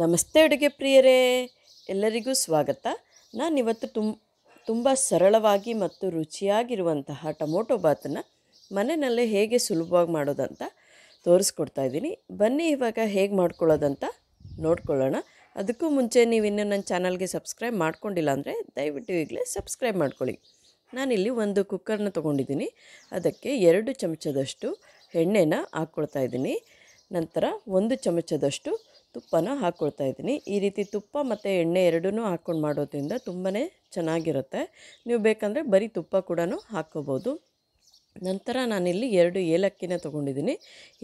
ನಮಸ್ತೆ ಅಡುಗೆ ಪ್ರಿಯರೇ ಎಲ್ಲರಿಗೂ ಸ್ವಾಗತ ನಾನಿವತ್ತು ತುಮ್ ತುಂಬ ಸರಳವಾಗಿ ಮತ್ತು ರುಚಿಯಾಗಿರುವಂತಹ ಟೊಮೊಟೊ ಬಾತನ್ನು ಮನೆಯಲ್ಲೇ ಹೇಗೆ ಸುಲಭವಾಗಿ ಮಾಡೋದಂತ ತೋರಿಸ್ಕೊಡ್ತಾ ಇದ್ದೀನಿ ಬನ್ನಿ ಇವಾಗ ಹೇಗೆ ಮಾಡ್ಕೊಳ್ಳೋದಂತ ನೋಡ್ಕೊಳ್ಳೋಣ ಅದಕ್ಕೂ ಮುಂಚೆ ನೀವು ಇನ್ನೂ ನನ್ನ ಚಾನಲ್ಗೆ ಸಬ್ಸ್ಕ್ರೈಬ್ ಮಾಡ್ಕೊಂಡಿಲ್ಲ ಅಂದರೆ ದಯವಿಟ್ಟು ಈಗಲೇ ಸಬ್ಸ್ಕ್ರೈಬ್ ಮಾಡ್ಕೊಳ್ಳಿ ನಾನಿಲ್ಲಿ ಒಂದು ಕುಕ್ಕರ್ನ ತೊಗೊಂಡಿದ್ದೀನಿ ಅದಕ್ಕೆ ಎರಡು ಚಮಚದಷ್ಟು ಎಣ್ಣೆನ ಹಾಕ್ಕೊಳ್ತಾ ಇದ್ದೀನಿ ನಂತರ ಒಂದು ಚಮಚದಷ್ಟು ತುಪ್ಪನ ಹಾಕ್ಕೊಳ್ತಾ ಇದ್ದೀನಿ ಈ ರೀತಿ ತುಪ್ಪ ಮತ್ತು ಎಣ್ಣೆ ಎರಡೂ ಹಾಕ್ಕೊಂಡು ಮಾಡೋದ್ರಿಂದ ತುಂಬಾ ಚೆನ್ನಾಗಿರುತ್ತೆ ನೀವು ಬೇಕಂದರೆ ಬರೀ ತುಪ್ಪ ಕೂಡ ಹಾಕ್ಕೋಬೋದು ನಂತರ ನಾನಿಲ್ಲಿ ಎರಡು ಏಲಕ್ಕಿನ ತೊಗೊಂಡಿದ್ದೀನಿ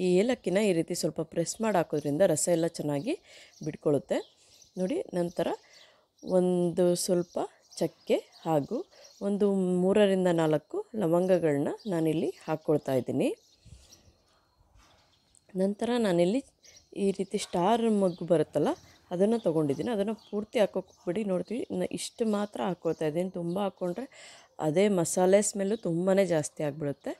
ಈ ಏಲಕ್ಕಿನ ಈ ರೀತಿ ಸ್ವಲ್ಪ ಪ್ರೆಸ್ ಮಾಡಿ ಹಾಕೋದ್ರಿಂದ ರಸ ಎಲ್ಲ ಚೆನ್ನಾಗಿ ಬಿಟ್ಕೊಳ್ಳುತ್ತೆ ನೋಡಿ ನಂತರ ಒಂದು ಸ್ವಲ್ಪ ಚಕ್ಕೆ ಹಾಗೂ ಒಂದು ಮೂರರಿಂದ ನಾಲ್ಕು ಲವಂಗಗಳನ್ನ ನಾನಿಲ್ಲಿ ಹಾಕ್ಕೊಳ್ತಾ ಇದ್ದೀನಿ ನಂತರ ನಾನಿಲ್ಲಿ ಈ ರೀತಿ ಸ್ಟಾರ್ ಮಗ್ಗು ಬರುತ್ತಲ್ಲ ಅದನ್ನು ತೊಗೊಂಡಿದ್ದೀನಿ ಅದನ್ನು ಪೂರ್ತಿ ಹಾಕೋಕ್ಬಿಡಿ ನೋಡ್ತೀವಿ ಇಷ್ಟು ಮಾತ್ರ ಹಾಕ್ಕೊಳ್ತಾ ಇದ್ದೀನಿ ತುಂಬ ಹಾಕ್ಕೊಂಡ್ರೆ ಅದೇ ಮಸಾಲೆ ಸ್ಮೆಲ್ಲು ತುಂಬಾ ಜಾಸ್ತಿ ಆಗಿಬಿಡುತ್ತೆ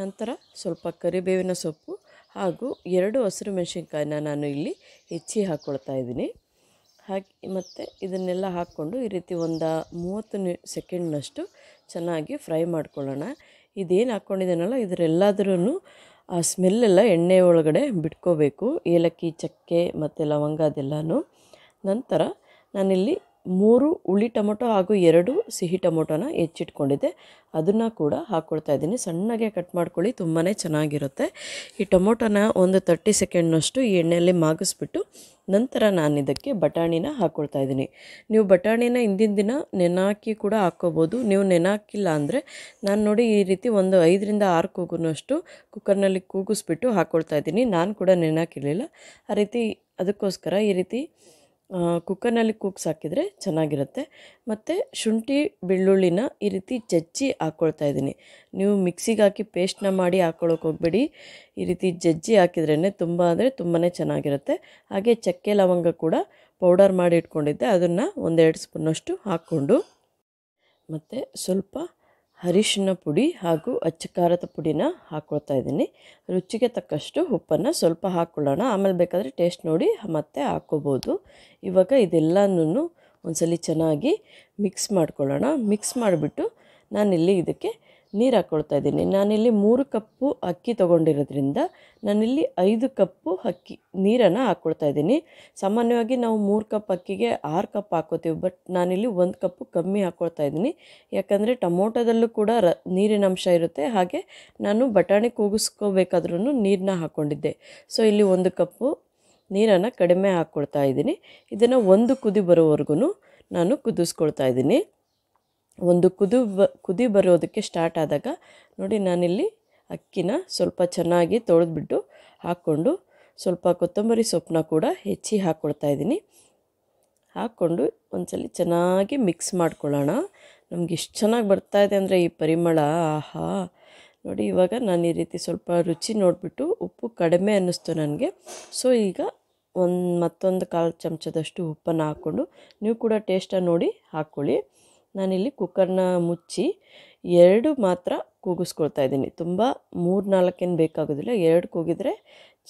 ನಂತರ ಸ್ವಲ್ಪ ಕರಿಬೇವಿನ ಸೊಪ್ಪು ಹಾಗೂ ಎರಡು ಹಸಿರು ಮೆಣಸಿನ್ಕಾಯಿನ ನಾನು ಇಲ್ಲಿ ಹೆಚ್ಚಿ ಹಾಕ್ಕೊಳ್ತಾ ಇದ್ದೀನಿ ಹಾಕಿ ಮತ್ತು ಇದನ್ನೆಲ್ಲ ಹಾಕ್ಕೊಂಡು ಈ ರೀತಿ ಒಂದು ಮೂವತ್ತು ನಿ ಸೆಕೆಂಡ್ನಷ್ಟು ಚೆನ್ನಾಗಿ ಫ್ರೈ ಮಾಡ್ಕೊಳ್ಳೋಣ ಇದೇನು ಹಾಕ್ಕೊಂಡಿದ್ದೀನಲ್ಲ ಇದ್ರೆಲ್ಲಾದ್ರೂ ಆ ಸ್ಮೆಲ್ಲೆಲ್ಲ ಎಣ್ಣೆ ಒಳಗಡೆ ಬಿಟ್ಕೋಬೇಕು ಏಲಕ್ಕಿ ಚಕ್ಕೆ ಮತ್ತು ಲವಂಗ ಅದೆಲ್ಲನೂ ನಂತರ ನಾನಿಲ್ಲಿ ಮೂರು ಹುಳಿ ಟೊಮೊಟೊ ಹಾಗೂ ಎರಡು ಸಿಹಿ ಟೊಮೊಟೊನ ಹೆಚ್ಚಿಟ್ಕೊಂಡಿದ್ದೆ ಅದನ್ನು ಕೂಡ ಹಾಕ್ಕೊಳ್ತಾ ಇದ್ದೀನಿ ಸಣ್ಣಗೆ ಕಟ್ ಮಾಡ್ಕೊಳ್ಳಿ ತುಂಬಾ ಚೆನ್ನಾಗಿರುತ್ತೆ ಈ ಟೊಮೊಟೊನ ಒಂದು ತರ್ಟಿ ಸೆಕೆಂಡ್ನಷ್ಟು ಈ ಎಣ್ಣೆಯಲ್ಲಿ ಮಾಗಿಸ್ಬಿಟ್ಟು ನಂತರ ನಾನು ಇದಕ್ಕೆ ಬಟಾಣಿನ ಹಾಕ್ಕೊಳ್ತಾ ಇದ್ದೀನಿ ನೀವು ಬಟಾಣಿನ ಹಿಂದಿನ ದಿನ ನೆನಾಕಿ ಕೂಡ ಹಾಕ್ಕೋಬೋದು ನೀವು ನೆನಾಕಿಲ್ಲ ಅಂದರೆ ನಾನು ನೋಡಿ ಈ ರೀತಿ ಒಂದು ಐದರಿಂದ ಆರು ಕೂಗುನಷ್ಟು ಕುಕ್ಕರ್ನಲ್ಲಿ ಕೂಗಿಸ್ಬಿಟ್ಟು ಹಾಕ್ಕೊಳ್ತಾ ಇದ್ದೀನಿ ನಾನು ಕೂಡ ನೆನಾಕಿರಲಿಲ್ಲ ಆ ರೀತಿ ಅದಕ್ಕೋಸ್ಕರ ಈ ರೀತಿ ಕುಕ್ಕರ್ನಲ್ಲಿ ಹಾಕಿದರೆ ಚೆನ್ನಾಗಿರುತ್ತೆ ಮತ್ತು ಶುಂಠಿ ಬೆಳ್ಳುಳ್ಳಿನ ಈ ರೀತಿ ಜಜ್ಜಿ ಹಾಕ್ಕೊಳ್ತಾ ಇದ್ದೀನಿ ನೀವು ಮಿಕ್ಸಿಗೆ ಹಾಕಿ ಪೇಸ್ಟ್ನ ಮಾಡಿ ಹಾಕ್ಕೊಳಕ್ಕೆ ಹೋಗಬೇಡಿ ಈ ರೀತಿ ಜಜ್ಜಿ ಹಾಕಿದ್ರೇ ತುಂಬ ಅಂದರೆ ತುಂಬಾ ಚೆನ್ನಾಗಿರುತ್ತೆ ಹಾಗೆ ಚಕ್ಕೆ ಲವಂಗ ಕೂಡ ಪೌಡರ್ ಮಾಡಿ ಇಟ್ಕೊಂಡಿದ್ದೆ ಅದನ್ನು ಒಂದೆರಡು ಸ್ಪೂನಷ್ಟು ಹಾಕ್ಕೊಂಡು ಮತ್ತು ಸ್ವಲ್ಪ ಅರಿಶಿನ ಪುಡಿ ಹಾಗೂ ಅಚ್ಚ ಖಾರದ ಪುಡಿನ ಹಾಕ್ಕೊಳ್ತಾ ಇದ್ದೀನಿ ರುಚಿಗೆ ತಕ್ಕಷ್ಟು ಉಪ್ಪನ್ನು ಸ್ವಲ್ಪ ಹಾಕ್ಕೊಳ್ಳೋಣ ಆಮೇಲೆ ಬೇಕಾದರೆ ಟೇಸ್ಟ್ ನೋಡಿ ಮತ್ತೆ ಹಾಕ್ಕೋಬೋದು ಇವಾಗ ಇದೆಲ್ಲನೂ ಒಂದ್ಸಲಿ ಚೆನ್ನಾಗಿ ಮಿಕ್ಸ್ ಮಾಡ್ಕೊಳ್ಳೋಣ ಮಿಕ್ಸ್ ಮಾಡಿಬಿಟ್ಟು ನಾನಿಲ್ಲಿ ಇದಕ್ಕೆ ನೀರು ಹಾಕ್ಕೊಳ್ತಾ ಇದ್ದೀನಿ ನಾನಿಲ್ಲಿ ಮೂರು ಕಪ್ಪು ಅಕ್ಕಿ ತೊಗೊಂಡಿರೋದ್ರಿಂದ ನಾನಿಲ್ಲಿ ಐದು ಕಪ್ಪು ಅಕ್ಕಿ ನೀರನ್ನು ಹಾಕ್ಕೊಳ್ತಾ ಇದ್ದೀನಿ ಸಾಮಾನ್ಯವಾಗಿ ನಾವು ಮೂರು ಕಪ್ ಅಕ್ಕಿಗೆ ಆರು ಕಪ್ ಹಾಕೋತೀವಿ ಬಟ್ ನಾನಿಲ್ಲಿ ಒಂದು ಕಪ್ಪು ಕಮ್ಮಿ ಹಾಕ್ಕೊಳ್ತಾ ಇದ್ದೀನಿ ಯಾಕಂದರೆ ಟೊಮೊಟೊದಲ್ಲೂ ಕೂಡ ರ ನೀರಿನ ಅಂಶ ಇರುತ್ತೆ ಹಾಗೆ ನಾನು ಬಟಾಣಿ ಕೂಗಿಸ್ಕೋಬೇಕಾದ್ರೂ ನೀರನ್ನ ಹಾಕ್ಕೊಂಡಿದ್ದೆ ಸೊ ಇಲ್ಲಿ ಒಂದು ಕಪ್ಪು ನೀರನ್ನು ಕಡಿಮೆ ಹಾಕ್ಕೊಳ್ತಾ ಇದ್ದೀನಿ ಇದನ್ನು ಒಂದು ಕುದಿ ಬರೋವರೆಗೂ ನಾನು ಕುದಿಸ್ಕೊಳ್ತಾ ಇದ್ದೀನಿ ಒಂದು ಕುದು ಬ ಕುದಿ ಬರೋದಕ್ಕೆ ಸ್ಟಾರ್ಟ್ ಆದಾಗ ನೋಡಿ ನಾನಿಲ್ಲಿ ಅಕ್ಕಿನ ಸ್ವಲ್ಪ ಚೆನ್ನಾಗಿ ತೊಳೆದ್ಬಿಟ್ಟು ಹಾಕ್ಕೊಂಡು ಸ್ವಲ್ಪ ಕೊತ್ತಂಬರಿ ಸೊಪ್ಪನ್ನ ಕೂಡ ಹೆಚ್ಚಿ ಹಾಕ್ಕೊಳ್ತಾ ಇದ್ದೀನಿ ಹಾಕ್ಕೊಂಡು ಒಂದ್ಸಲ ಚೆನ್ನಾಗಿ ಮಿಕ್ಸ್ ಮಾಡ್ಕೊಳ್ಳೋಣ ನಮ್ಗೆ ಇಷ್ಟು ಚೆನ್ನಾಗಿ ಬರ್ತಾ ಇದೆ ಅಂದರೆ ಈ ಪರಿಮಳ ಆಹಾ ನೋಡಿ ಇವಾಗ ನಾನು ಈ ರೀತಿ ಸ್ವಲ್ಪ ರುಚಿ ನೋಡಿಬಿಟ್ಟು ಉಪ್ಪು ಕಡಿಮೆ ಅನ್ನಿಸ್ತು ನನಗೆ ಸೊ ಈಗ ಒಂದು ಮತ್ತೊಂದು ಕಾಲು ಚಮಚದಷ್ಟು ಉಪ್ಪನ್ನು ಹಾಕ್ಕೊಂಡು ನೀವು ಕೂಡ ಟೇಸ್ಟನ್ನು ನೋಡಿ ಹಾಕ್ಕೊಳ್ಳಿ ನಾನಿಲ್ಲಿ ಕುಕ್ಕರ್ನ ಮುಚ್ಚಿ ಎರಡು ಮಾತ್ರ ಕೂಗಿಸ್ಕೊಳ್ತಾ ಇದ್ದೀನಿ ತುಂಬ ಮೂರು ನಾಲ್ಕೇನು ಬೇಕಾಗೋದಿಲ್ಲ ಎರಡು ಕೂಗಿದರೆ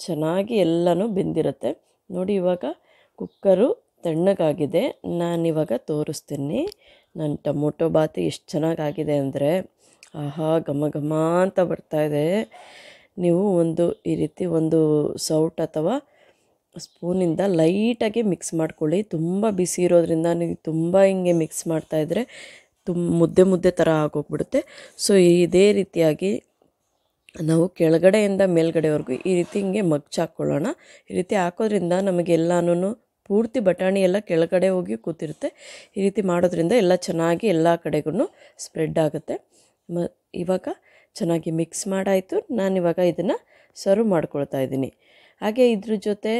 ಚೆನ್ನಾಗಿ ಎಲ್ಲನೂ ಬೆಂದಿರುತ್ತೆ ನೋಡಿ ಇವಾಗ ಕುಕ್ಕರು ತಣ್ಣಗಾಗಿದೆ ನಾನಿವಾಗ ತೋರಿಸ್ತೀನಿ ನನ್ನ ಟೊಮೊಟೊ ಬಾತು ಎಷ್ಟು ಚೆನ್ನಾಗಾಗಿದೆ ಅಂದರೆ ಆಹಾ ಘಮ ಘಮ ಅಂತ ಬರ್ತಾಯಿದೆ ನೀವು ಒಂದು ಈ ರೀತಿ ಒಂದು ಸೌಟ್ ಅಥವಾ ಸ್ಪೂನಿಂದ ಲೈಟಾಗಿ ಮಿಕ್ಸ್ ಮಾಡ್ಕೊಳ್ಳಿ ತುಂಬ ಬಿಸಿ ಇರೋದ್ರಿಂದ ನೀವು ತುಂಬ ಹಿಂಗೆ ಮಿಕ್ಸ್ ಮಾಡ್ತಾಯಿದ್ರೆ ತುಂಬ ಮುದ್ದೆ ಮುದ್ದೆ ಥರ ಆಗೋಗ್ಬಿಡುತ್ತೆ ಸೊ ಇದೇ ರೀತಿಯಾಗಿ ನಾವು ಕೆಳಗಡೆಯಿಂದ ಮೇಲ್ಗಡೆವರೆಗೂ ಈ ರೀತಿ ಹಿಂಗೆ ಹಾಕ್ಕೊಳ್ಳೋಣ ಈ ರೀತಿ ಹಾಕೋದ್ರಿಂದ ನಮಗೆಲ್ಲನೂ ಪೂರ್ತಿ ಬಟಾಣಿ ಎಲ್ಲ ಕೆಳಗಡೆ ಹೋಗಿ ಕೂತಿರುತ್ತೆ ಈ ರೀತಿ ಮಾಡೋದ್ರಿಂದ ಎಲ್ಲ ಚೆನ್ನಾಗಿ ಎಲ್ಲ ಕಡೆಗೂ ಸ್ಪ್ರೆಡ್ ಆಗುತ್ತೆ ಮ ಇವಾಗ ಚೆನ್ನಾಗಿ ಮಿಕ್ಸ್ ಮಾಡಾಯಿತು ನಾನಿವಾಗ ಇದನ್ನು ಸರ್ವ್ ಮಾಡ್ಕೊಳ್ತಾ ಇದ್ದೀನಿ ಹಾಗೆ ಇದ್ರ ಜೊತೆ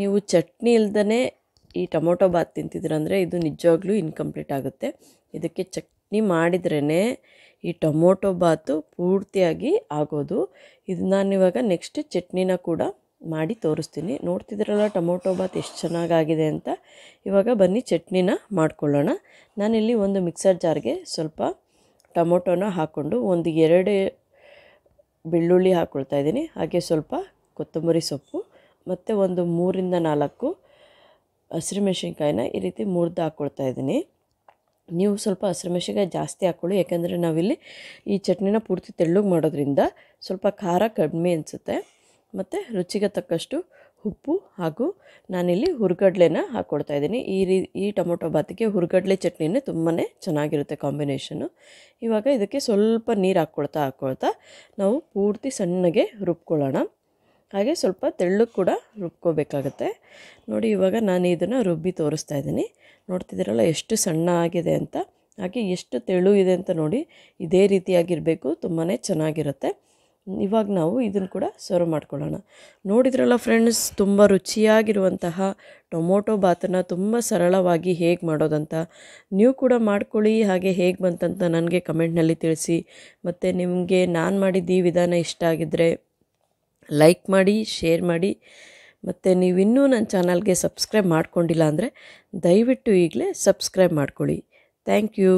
ನೀವು ಚಟ್ನಿ ಇಲ್ದೇ ಈ ಟೊಮೊಟೊ ಬಾತ್ ತಿಂತಿದ್ರಂದರೆ ಇದು ನಿಜವಾಗ್ಲೂ ಇನ್ಕಂಪ್ಲೀಟ್ ಆಗುತ್ತೆ ಇದಕ್ಕೆ ಚಟ್ನಿ ಮಾಡಿದ್ರೇ ಈ ಟೊಮೊಟೊ ಬಾತು ಪೂರ್ತಿಯಾಗಿ ಆಗೋದು ಇದು ನಾನಿವಾಗ ನೆಕ್ಸ್ಟ್ ಚಟ್ನಿನ ಕೂಡ ಮಾಡಿ ತೋರಿಸ್ತೀನಿ ನೋಡ್ತಿದ್ರಲ್ಲ ಟೊಮೊಟೊ ಬಾತ್ ಎಷ್ಟು ಚೆನ್ನಾಗಾಗಿದೆ ಅಂತ ಇವಾಗ ಬನ್ನಿ ಚಟ್ನಿನ ಮಾಡ್ಕೊಳ್ಳೋಣ ನಾನಿಲ್ಲಿ ಒಂದು ಮಿಕ್ಸರ್ ಜಾರ್ಗೆ ಸ್ವಲ್ಪ ಟೊಮೊಟೊನ ಹಾಕ್ಕೊಂಡು ಒಂದು ಎರಡು ಬೆಳ್ಳುಳ್ಳಿ ಹಾಕ್ಕೊಳ್ತಾ ಇದ್ದೀನಿ ಹಾಗೆ ಸ್ವಲ್ಪ ಕೊತ್ತಂಬರಿ ಸೊಪ್ಪು ಮತ್ತು ಒಂದು ಮೂರಿಂದ ನಾಲ್ಕು ಹಸಿರು ಮೆಣಸಿನ್ಕಾಯಿನ ಈ ರೀತಿ ಮುರಿದು ಹಾಕ್ಕೊಳ್ತಾ ಇದ್ದೀನಿ ನೀವು ಸ್ವಲ್ಪ ಹಸಿರು ಮೆಣಸಿನ್ಕಾಯಿ ಜಾಸ್ತಿ ಹಾಕ್ಕೊಳ್ಳಿ ಯಾಕೆಂದರೆ ನಾವಿಲ್ಲಿ ಈ ಚಟ್ನಿನ ಪೂರ್ತಿ ತೆಳ್ಳಗೆ ಮಾಡೋದ್ರಿಂದ ಸ್ವಲ್ಪ ಖಾರ ಕಡಿಮೆ ಅನಿಸುತ್ತೆ ಮತ್ತು ರುಚಿಗೆ ತಕ್ಕಷ್ಟು ಉಪ್ಪು ಹಾಗೂ ನಾನಿಲ್ಲಿ ಹುರ್ಗಡ್ಲೆನ ಹಾಕ್ಕೊಡ್ತಾ ಇದ್ದೀನಿ ಈ ರೀ ಈ ಟೊಮೊಟೊ ಬಾತಿಗೆ ಹುರ್ಗಡ್ಲೆ ಚಟ್ನಿನೇ ತುಂಬಾ ಚೆನ್ನಾಗಿರುತ್ತೆ ಕಾಂಬಿನೇಷನು ಇವಾಗ ಇದಕ್ಕೆ ಸ್ವಲ್ಪ ನೀರು ಹಾಕ್ಕೊಳ್ತಾ ಹಾಕ್ಕೊಳ್ತಾ ನಾವು ಪೂರ್ತಿ ಸಣ್ಣಗೆ ರುಬ್ಕೊಳ್ಳೋಣ ಹಾಗೆ ಸ್ವಲ್ಪ ತೆಳ್ಳು ಕೂಡ ರುಬ್ಕೋಬೇಕಾಗತ್ತೆ ನೋಡಿ ಇವಾಗ ನಾನು ಇದನ್ನು ರುಬ್ಬಿ ತೋರಿಸ್ತಾ ಇದ್ದೀನಿ ನೋಡ್ತಿದ್ದೀರಲ್ಲ ಎಷ್ಟು ಸಣ್ಣ ಆಗಿದೆ ಅಂತ ಹಾಗೆ ಎಷ್ಟು ತೆಳು ಇದೆ ಅಂತ ನೋಡಿ ಇದೇ ರೀತಿಯಾಗಿರಬೇಕು ತುಂಬಾ ಚೆನ್ನಾಗಿರುತ್ತೆ ಇವಾಗ ನಾವು ಇದನ್ನು ಕೂಡ ಸರ್ವ್ ಮಾಡ್ಕೊಳ್ಳೋಣ ನೋಡಿದ್ರಲ್ಲ ಫ್ರೆಂಡ್ಸ್ ತುಂಬ ರುಚಿಯಾಗಿರುವಂತಹ ಟೊಮೊಟೊ ಬಾತನ್ನು ತುಂಬ ಸರಳವಾಗಿ ಹೇಗೆ ಮಾಡೋದಂತ ನೀವು ಕೂಡ ಮಾಡ್ಕೊಳ್ಳಿ ಹಾಗೆ ಹೇಗೆ ಬಂತಂತ ನನಗೆ ಕಮೆಂಟ್ನಲ್ಲಿ ತಿಳಿಸಿ ಮತ್ತು ನಿಮಗೆ ನಾನು ಮಾಡಿದ್ದು ಈ ವಿಧಾನ ಇಷ್ಟ ಆಗಿದ್ದರೆ ಲೈಕ್ ಮಾಡಿ ಶೇರ್ ಮಾಡಿ ಮತ್ತು ನೀವಿನ್ನೂ ನನ್ನ ಚಾನಲ್ಗೆ ಸಬ್ಸ್ಕ್ರೈಬ್ ಮಾಡ್ಕೊಂಡಿಲ್ಲ ಅಂದರೆ ದಯವಿಟ್ಟು ಈಗಲೇ ಸಬ್ಸ್ಕ್ರೈಬ್ ಮಾಡ್ಕೊಳ್ಳಿ ಥ್ಯಾಂಕ್ ಯು